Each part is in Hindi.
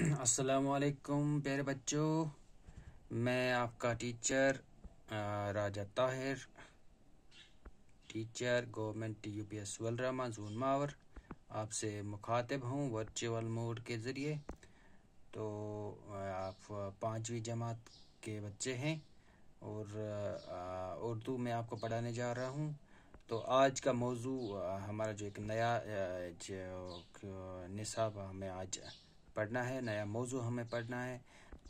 वालेकुम प्यारे बच्चों मैं आपका teacher Raja Tahir teacher government U P S वलरामा जून मावर आपसे मुखातिब हूँ वर्चुअल मोड के ज़रिए तो आप पाँचवीं जमात के बच्चे हैं और उर्दू में आपको पढ़ाने जा रहा हूँ तो आज का मौजू हमारा जो एक नया जो निसाब हमें आज पढ़ना है नया मौजू हमें पढ़ना है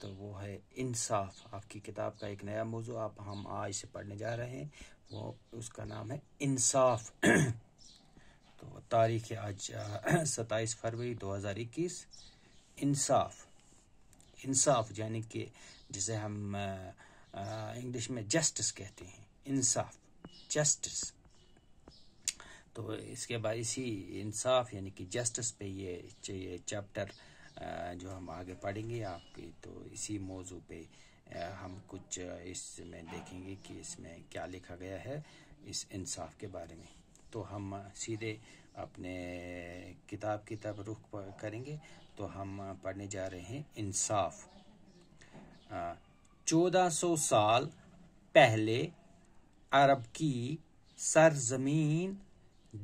तो वो है इंसाफ आपकी किताब का एक नया मौजू आप हम आज से पढ़ने जा रहे हैं वो उसका नाम है इंसाफ तो तारीख है आज सत्ताईस फरवरी 2021 इंसाफ इंसाफ यानी कि जिसे हम इंग्लिश में जस्टिस कहते हैं इंसाफ जस्टिस तो इसके बाद इसी इंसाफ यानी कि जस्टिस पे ये ये चैप्टर जो हम आगे पढ़ेंगे आपकी तो इसी मौजू पे हम कुछ इसमें देखेंगे कि इसमें क्या लिखा गया है इस इंसाफ के बारे में तो हम सीधे अपने किताब की तरफ रुख करेंगे तो हम पढ़ने जा रहे हैं इंसाफ चौदह सौ साल पहले अरब की सरजमीन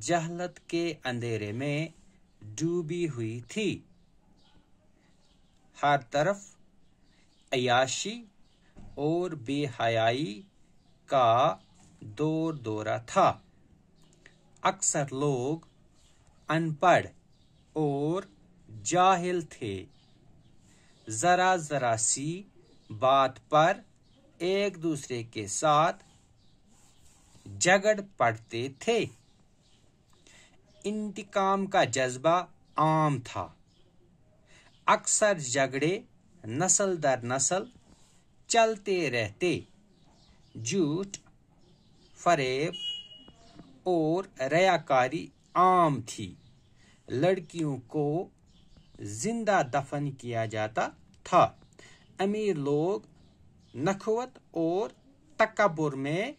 जहलत के अंधेरे में डूबी हुई थी हर तरफ अयाशी और बेहयाई का दौर दौरा था अक्सर लोग अनपढ़ और जाहिल थे ज़रा ज़रा सी बात पर एक दूसरे के साथ झगड़ पड़ते थे इंतकाम का जज्बा आम था अक्सर झगड़े नस्ल दर नस्ल चलते रहते झूठ फरेब और रयाकारी आम थी लड़कियों को जिंदा दफन किया जाता था अमीर लोग नखवत और तकबर में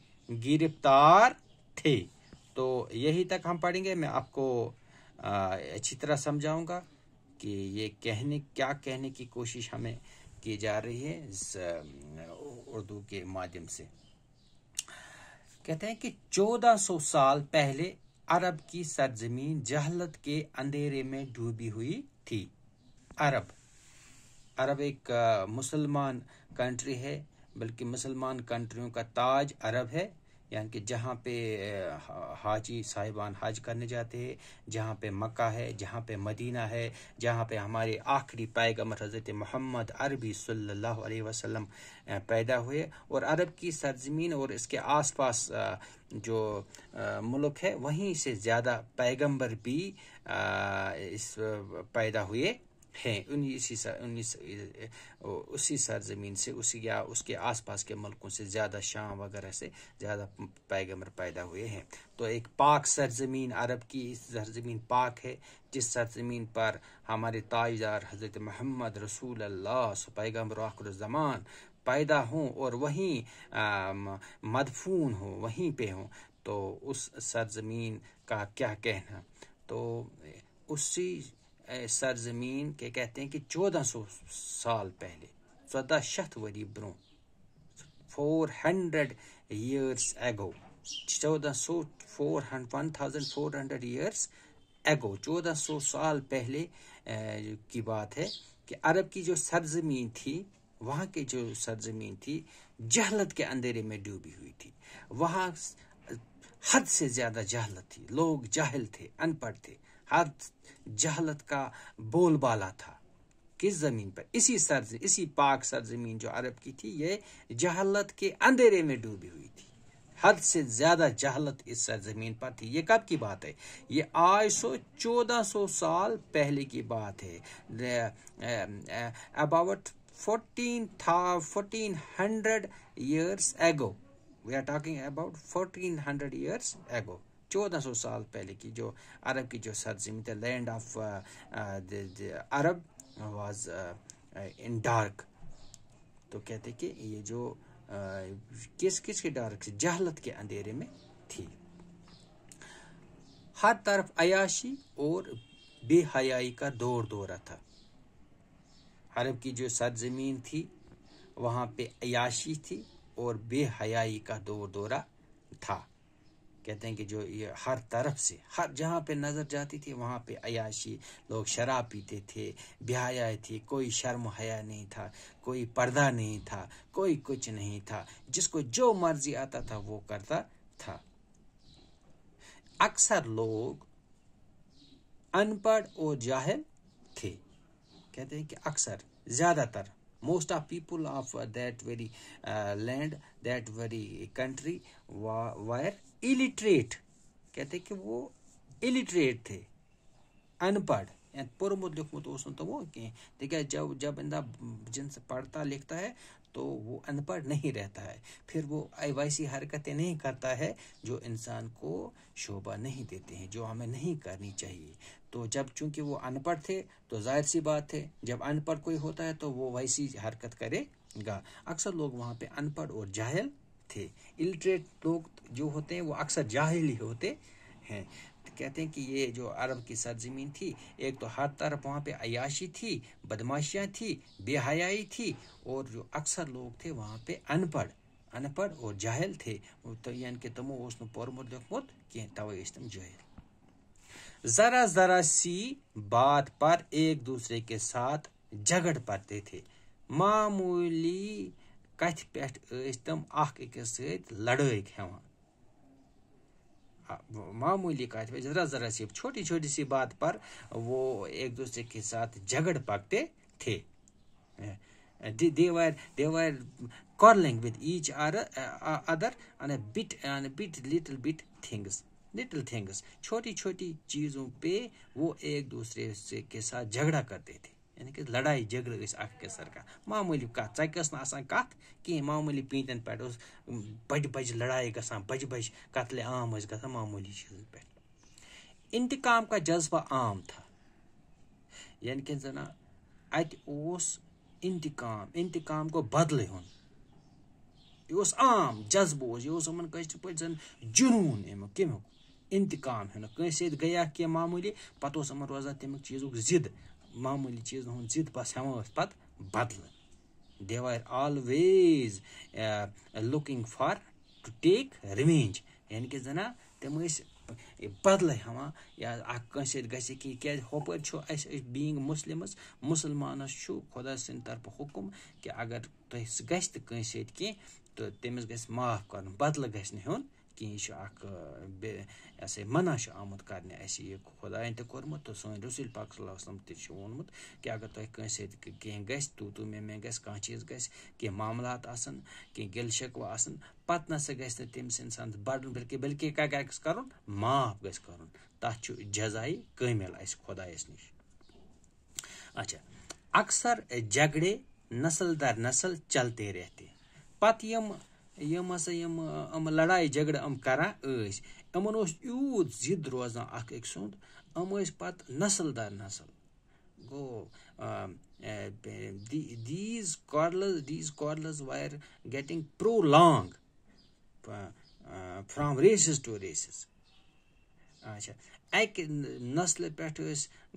गिरफ्तार थे तो यही तक हम पढ़ेंगे मैं आपको अच्छी तरह समझाऊंगा कि ये कहने क्या कहने की कोशिश हमें की जा रही है इस उर्दू के माध्यम से कहते हैं कि 1400 साल पहले अरब की सरजमीन जहलत के अंधेरे में डूबी हुई थी अरब अरब एक मुसलमान कंट्री है बल्कि मुसलमान कंट्रियों का ताज अरब है यानी कि जहाँ पे हाजी साहिबान हज करने जाते हैं जहाँ पे मक्का है जहाँ पे मदीना है जहाँ पे हमारे आखिरी पैगम्बर हज़रत मोहम्मद अरबी सल्लल्लाहु अलैहि वसल्लम पैदा हुए और अरब की सरजमीन और इसके आसपास जो मुल्क है वहीं से ज़्यादा पैगंबर भी इस पैदा हुए हैं उन्हीं इसी उन्हीं उसी सरजमीन से उसी या उसके आसपास के मुल्कों से ज़्यादा शाम वगैरह से ज़्यादा पैगम्बर पैदा हुए हैं तो एक पाक सरजमीन अरब की इस सरजमीन पाक है जिस सरजमीन पर हमारे ताजदार हज़रत महमद रसूल अल्लाह पैगम्बर आखरजमान पैदा हों और वहीं मदफून हों वहीं पर हों तो उस सरजमीन का क्या कहना तो उसी सरजमीन के कहते हैं कि चौदह सौ साल पहले चौदह शत वरी ब्रो फोर हंड्रेड ईयर्स एगो चौदह सौ four hundred one thousand four hundred years ago चौदह सौ साल पहले की बात है कि अरब की जो सरजमीन थी वहाँ की जो सरजमीन थी जहलत के अंधेरे में डूबी हुई थी वहाँ हद से ज़्यादा जहलत थी लोग जाहिल थे अनपढ़ थे हद जहलत का बोलबाला था किस ज़मीन पर इसी सर इसी पाक जमीन जो अरब की थी ये जहलत के अंधेरे में डूबी हुई थी हद से ज़्यादा जहलत इस सरजमीन पर थी ये कब की बात है ये आज सौ चौदह सौ साल पहले की बात है अबाउट फोर्टीन था fourteen hundred years ago we are talking about fourteen hundred years ago 1400 साल पहले की जो अरब की जो सरजमी the land of Arab was in dark तो कहते कि ये जो आ, uh, किस किस के डार्क से जहलत के अंधेरे में थी हर तरफ अयाशी और बेहयाई का दौर दौरा था अरब की जो सरजमीन थी वहाँ पे अयाशी थी और बेहयाई का दौर दौरा था कहते हैं कि जो ये हर तरफ से हर जहाँ पे नज़र जाती थी वहाँ पे अयाशी लोग शराब पीते थे ब्याया थे कोई शर्म हया नहीं था कोई पर्दा नहीं था कोई कुछ नहीं था जिसको जो मर्जी आता था वो करता था अक्सर लोग अनपढ़ और जाहिल थे कहते हैं कि अक्सर ज़्यादातर most of people of that very uh, land that very country were illiterate कहते कि वो इलिटरेट थे अनपढ़ पूर्व लिखमुत उस उसमें तो वो देखिए जब जब जिन जिनसे पढ़ता लिखता है तो वो अनपढ़ नहीं रहता है फिर वो वैसी हरकतें नहीं करता है जो इंसान को शोभा नहीं देते हैं जो हमें नहीं करनी चाहिए तो जब चूंकि वो अनपढ़ थे तो जाहिर सी बात है जब अनपढ़ कोई होता है तो वो वैसी हरकत करेगा अक्सर लोग वहाँ पे अनपढ़ और जाहिल थे इलिटरेट लोग जो होते हैं वो अक्सर जाहिल ही होते हैं कहते हैं कि ये जो अरब की सरजमीन थी एक तो हर तरफ वहाँ पे अयाशी थी बदमाशियाँ थी बेहयाई थी और जो अक्सर लोग थे वहाँ पे अनपढ़ अनपढ़ और जाहिल थे तो यानि कि तमो उस पोरमुत लिखमुत कह तवे तम जाहिल जरा जरा सी बात पर एक दूसरे के साथ झगड़ पड़ते थे मामूली कथ पे तम अकिस सड़ाई हेवान मामूली कथ पे जरा जरा सी छोटी छोटी सी बात पर वो एक दूसरे के साथ झगड़ पकते थे they were they were quarreling with each other, uh, other on a bit on a bit little bit things little things छोटी छोटी चीजों पे वो एक दूसरे से के साथ झगड़ा करते थे यानी कि लड़ाई झगड़े ٲسۍ اَکھ أکِس سَر کَتھ معموٗلی کَتھ ژَکہِ ٲس نہٕ آسان کَتھ کِہیٖنۍ معموٗلی پیٖنٛتٮ۪ن پٮ۪ٹھ اوس بَجہِ بَجہِ لڑایہِ گژھان بَجہِ بَجہِ قتلِ عام ٲسۍ گژھان معموٗلی چیٖزَن پٮ۪ٹھ اِنتِقام کا جذبہ عام تھا یعنی کہِ زَن اَتہِ اوس اِنتِقام اِنتِقام گوٚو بَدلٕے ہُنٛد یہِ اوس عام جذبہٕ اوس یہِ اوس یِمَن کٲشِر پٲٹھۍ زَن جُنوٗن اَمیُک کَمیُک اِنتِقام ہیٚونُکھ کٲنٛسہِ سۭتۍ گٔیا کینٛہہ معموٗلی پَتہٕ اوس یِمَن روزان تَمیُک چیٖزُک ضِد معموٗلی چیٖزَن ہُنٛد ضِد بَس ہٮ۪وان ٲسۍ پَتہٕ بَدلہٕ they are always looking for to take revenge یعنی کہِ زَنا تِم ٲسۍ بدلہٕ ہٮ۪وان یا اَکھ کٲنٛسہِ سۭتۍ گژھِ کینٛہہ کیٛازِ ہُپٲرۍ چھُ اَسہِ أسۍ بیٖنٛگ مُسلِمٕز مُسلمانَس چھُ خۄدا سٕنٛدِ طرفہٕ حُکُم کہِ اگر تۄہہِ سُہ گژھِ تہِ کٲنٛسہِ سۭتۍ کینٛہہ تہٕ تٔمِس گژھِ معاف کَرُن بَدلہٕ گژھِ نہٕ ہیوٚن کِہیٖنۍ یہِ چھُ اَکھ یہِ ہَسا یہِ منع چھُ آمُت کَرنہٕ اَسہِ یہِ خۄدایَن تہِ کوٚرمُت تہٕ سٲنۍ رسول پاک صلی اللہ علیہ وسلم تہِ چھُ ووٚنمُت کہِ اگر تۄہہِ کٲنٛسہِ سۭتۍ کینٛہہ گژھِ تو تو مےٚ مےٚ گژھِ کانٛہہ چیٖز گژھِ کینٛہہ معاملات آسَن کینٛہہ گِل شکوٕ آسَن پَتہٕ نہ سا گژھِ نہٕ تٔمِس اِنسانَس بَڑُن بلکہِ بلکہِ کیٛاہ گژھِ کَرُن معاف گژھِ کَرُن تَتھ چھُ جزایہِ کٲمِل اَسہِ خۄدایَس نِش اچھا اکثر جگڑے نسل در نسل چلتے رہتے پتہٕ یِم यम हसा यम यम लड़ाई झगड़ यम करा यमन यूत जिद रोजान अख अक सुंद यम पत नसल दर नसल go these quarrels these quarrels were getting prolonged from races to races अच्छा अक नस्ल पे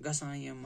गसान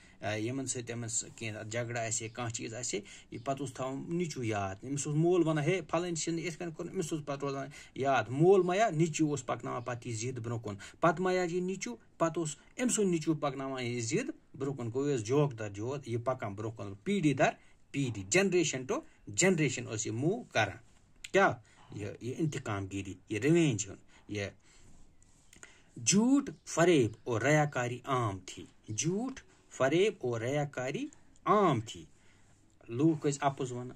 یِمن سۭتۍ أمِس کیٚنٛہہ جھگڑٕ آسہِ ہے کانٛہہ چیٖز آسہِ ہے یہِ پَتہٕ اوس تھاوان نِچوٗ یاد أمِس اوس مول وَنان ہے چھِ نہٕ یِتھ کٔنۍ کوٚر أمِس اوس پَتہٕ روزان یاد مول مَیا نِچوٗ اوس پَکناوان پَتہٕ یہِ زِد برونٛہہ کُن پَتہٕ مَیا یہِ نِچوٗ پَتہٕ اوس أمۍ سُنٛد نِچوٗ پَکناوان یہِ زِد برونٛہہ کُن گوٚو یہِ ٲس جوک دَر جوت یہِ پَکان برونٛہہ کُن پی پیٖڈی دَر ڈی جَنریشَن ٹُو جَنریشَن ٲس یہِ موٗ کَران کیٛاہ یہِ یہِ اِنتِقام گیٖری یہِ رِوینٛج ہُنٛد یہِ جھوٗٹ فریب اور ریاکاری عام تھی جھوٗٹ फरेब और रयाकारी आम थी लूक अपज वन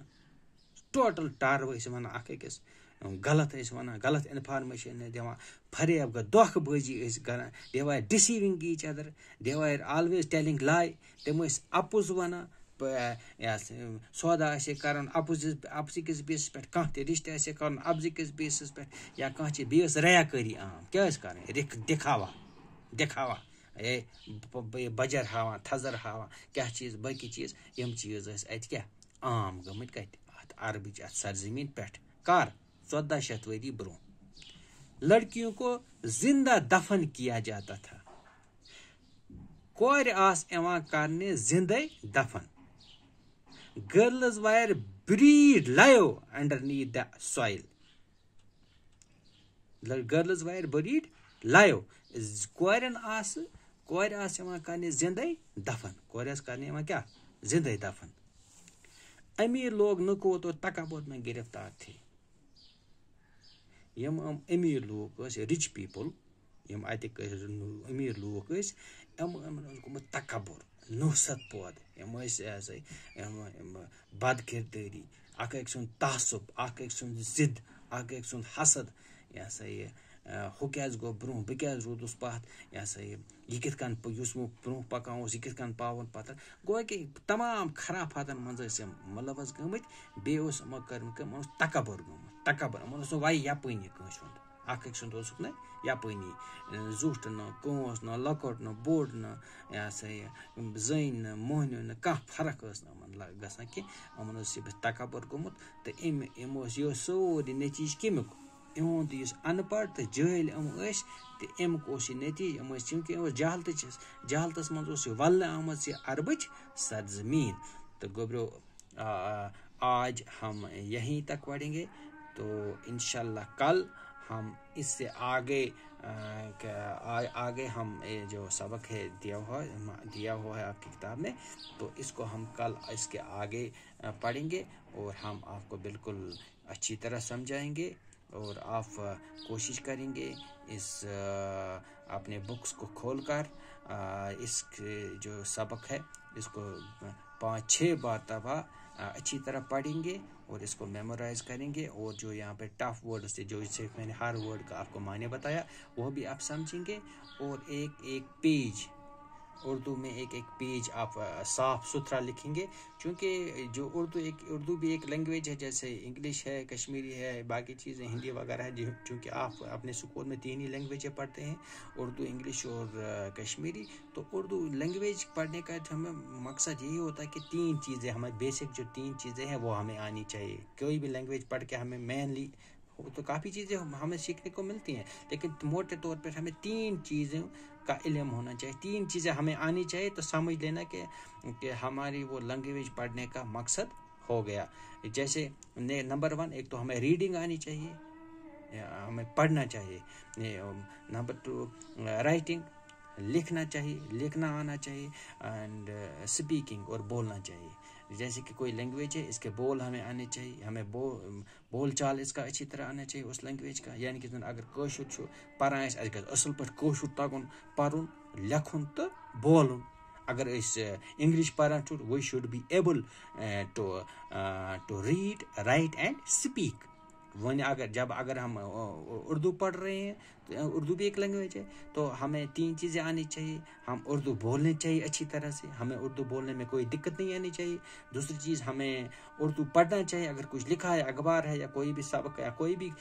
टोटल टार वन अकिस गलत वन गलत इन्फॉर्मेशन दिवान फरेब ग दोख बजी करान they were deceiving each other they were always telling lie तम अपज वन सौदा कर अपज अपज किस बेसिस पे कह रिश्त कर अपज किस बेसिस पे या कह बीस रयाकारी आम क्या कर दिखावा दिखावा ہے بجر ہاوان تھزر ہاوان کیا چیز باقی چیز یم چیز اس ات کیا عام گمت کت ات عربچ ات سرزمین پٹھ کار 14 شت وری برو लड़कियों को जिंदा दफन किया जाता था कोर आस एवं करने जिंदे दफन girls were buried alive underneath the soil girls were buried alive कोरन आस कोरि आस करने जिंद दफन कौर कर क्या जिंद दफन अमीर लोग नकोत तो और तकबुर में गिरफ्तार थे यम अम अमीर लोग रिच पीपल यम अतिक अमीर लोग गुमत तकबुर नुसत पोद यम बद किरदारी अक सद तसब अक सद जिद अक सद हसद यह हसा यह ہُہ کیٛازِ گوٚو برونٛہہ بہٕ کیٛازِ روٗدُس پَتھ یہِ ہسا یہِ یہِ کِتھ کٔنۍ یُس وۄنۍ برونٛہہ پَکان اوس یہِ کِتھ کٔنۍ پاوُن پَتھر گویا کہِ تَمام خرافاتَن منٛز ٲسۍ یِم مطلب حظ گٔمٕتۍ بیٚیہِ اوس یِمو کٔرمٕژ کٲم یِمن اوس تَکبُر گوٚمُت تَکبُر یِمَن اوس نہٕ وَیہِ یَپٲنی کٲنٛسہِ ہُنٛد اَکھ أکۍ سُنٛد اوسُکھ نہٕ یَپٲنی زیُٹھ نہٕ کٲنٛس نہٕ لۄکُٹ نہٕ بوٚڑ نہٕ یہِ ہسا یہِ زٔنۍ نہٕ موہنیوٗ نہٕ کانٛہہ فرق ٲس نہٕ یِمَن گژھان کینٛہہ یِمَن اوس یہِ تَکبُر گوٚمُت تہٕ أمۍ أمۍ اوس یہِ اوس سورُے نٔتیٖجہِ کَمیُک इहुद अनपढ़ तो जहल यम तो अमुक यह चूंकि जहलत जहलतस मज वल आम यह अरबच सरजमीन तो गोब्रो आज हम यहीं तक पढ़ेंगे तो इन कल हम इससे आगे आ, आगे हम जो सबक है दिया हुआ है दिया हुआ है आपकी किताब में तो इसको हम कल इसके आगे पढ़ेंगे और हम आपको बिल्कुल अच्छी तरह समझाएंगे और आप कोशिश करेंगे इस अपने बुक्स को खोलकर इस जो सबक है इसको पाँच छः बार तबा अच्छी तरह पढ़ेंगे और इसको मेमोराइज करेंगे और जो यहाँ पे टफ वर्ड से जो इसे मैंने हर वर्ड का आपको मायने बताया वो भी आप समझेंगे और एक एक पेज उर्दू में एक एक पेज आप साफ सुथरा लिखेंगे क्योंकि जो उर्दू एक उर्दू भी एक लैंग्वेज है जैसे इंग्लिश है कश्मीरी है बाकी चीज़ें हिंदी वगैरह है चूँकि आप अपने स्कूल में तीन ही लैंग्वेजें पढ़ते हैं उर्दू इंग्लिश और कश्मीरी तो उर्दू लैंग्वेज पढ़ने का हमें मकसद यही होता है कि तीन चीज़ें हमें बेसिक जो तीन चीज़ें हैं वो हमें आनी चाहिए कोई भी लैंग्वेज पढ़ के हमें मेनली वो तो काफ़ी चीज़ें हमें सीखने को मिलती हैं लेकिन मोटे तौर पर हमें तीन चीज़ों का इलम होना चाहिए तीन चीज़ें हमें आनी चाहिए तो समझ लेना कि, कि हमारी वो लैंग्वेज पढ़ने का मकसद हो गया जैसे नंबर वन एक तो हमें रीडिंग आनी चाहिए हमें पढ़ना चाहिए नंबर टू राइटिंग लिखना चाहिए लिखना आना चाहिए एंड स्पीकिंग uh, और बोलना चाहिए जैसे कि कोई लैंग्वेज है इसके बोल हमें आने चाहिए हमें बो बोल चाल इसका अच्छी तरह आना चाहिए उस लैंग्वेज का यानी कि अगर कशुर पारान असल पशुर कशुर तगन परुन लेखन तो बोलन अगर इंग्लिश चु we should be able to to read write and speak वन अगर जब अगर हम उर्दू पढ़ रहे हैं उर्दू भी एक लैंग्वेज है तो हमें तीन चीज़ें आनी चाहिए हम उर्दू बोलने चाहिए अच्छी तरह से हमें उर्दू बोलने में कोई दिक्कत नहीं आनी चाहिए दूसरी चीज़ हमें उर्दू पढ़ना चाहिए अगर कुछ लिखा है अखबार है या कोई भी सबक या कोई भी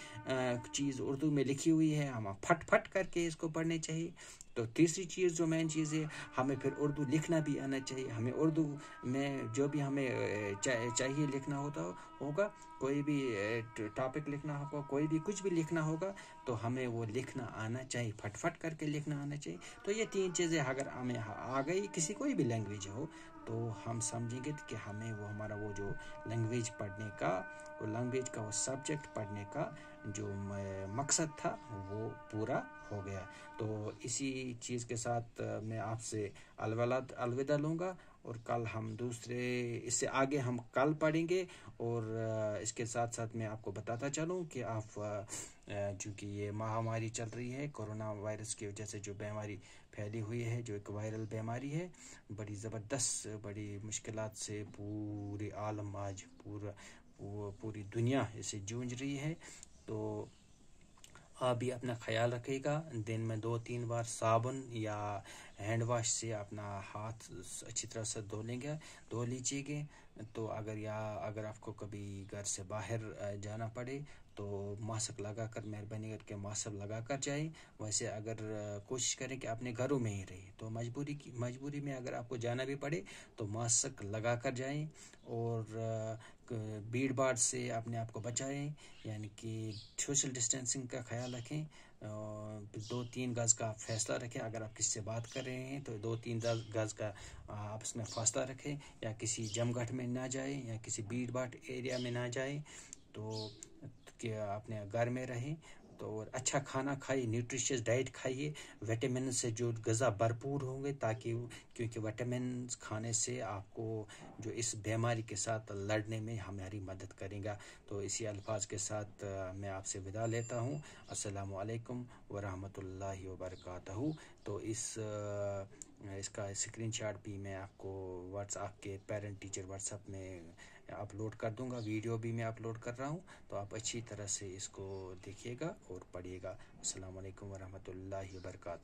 चीज़ उर्दू में लिखी हुई है हम फट फट करके इसको पढ़नी चाहिए तो तीसरी चीज़ जो मेन चीज़ है हमें फिर उर्दू लिखना भी आना चाहिए हमें उर्दू में जो भी हमें चाहिए लिखना होता होगा कोई भी टॉपिक लिखना होगा कोई भी कुछ भी लिखना होगा तो हमें वो लिखना आना चाहिए फटफट करके लिखना आना चाहिए तो ये तीन चीज़ें अगर हमें आ गई किसी कोई भी लैंग्वेज हो तो हम समझेंगे कि हमें वो हमारा वो जो लैंग्वेज पढ़ने का वो लैंग्वेज का वो सब्जेक्ट पढ़ने का जो मकसद था वो पूरा हो गया तो इसी चीज़ के साथ मैं आपसे अलविदा अलविदा लूँगा और कल हम दूसरे इससे आगे हम कल पढ़ेंगे और इसके साथ साथ मैं आपको बताता चलूँ कि आप चूँकि ये महामारी चल रही है कोरोना वायरस की वजह से जो बीमारी फैली हुई है जो एक वायरल बीमारी है बड़ी ज़बरदस्त बड़ी मुश्किल से पूरे आलम आज पूरा पूरी दुनिया इसे जूझ रही है तो आप भी अपना ख्याल रखेगा दिन में दो तीन बार साबुन या हैंड वॉश से अपना हाथ अच्छी तरह से धो लेंगे धो लीजिएगा तो अगर या अगर आपको कभी घर से बाहर जाना पड़े तो मास्क लगा कर मेहरबानी करके मास्क लगा कर जाए वैसे अगर कोशिश करें कि अपने घरों में ही रहे तो मजबूरी की मजबूरी में अगर आपको जाना भी पड़े तो मास्क लगा कर जाए और भीड़ भाड़ से अपने आप को बचाएँ यानी कि सोशल डिस्टेंसिंग का ख्याल रखें दो तीन गज़ का फैसला रखें अगर आप किससे से बात कर रहे हैं तो दो तीन गज़ का आपस में फासला रखें या किसी जमघट में ना जाए या किसी भीड़ भाड़ एरिया में ना जाए तो कि अपने घर में रहें तो और अच्छा खाना खाइए न्यूट्रिशियस डाइट खाइए विटामिन से जो गज़ा भरपूर होंगे ताकि क्योंकि विटामिन खाने से आपको जो इस बीमारी के साथ लड़ने में हमारी मदद करेगा तो इसी अल्फाज के साथ मैं आपसे विदा लेता हूँ असलकम वरहमल वर्क तो इस इसका स्क्रीनशॉट भी मैं आपको व्हाट्सएप के पेरेंट टीचर व्हाट्सएप में अपलोड कर दूंगा वीडियो भी मैं अपलोड कर रहा हूँ तो आप अच्छी तरह से इसको देखिएगा और पढ़िएगा अल्लाम वरहमल वर्का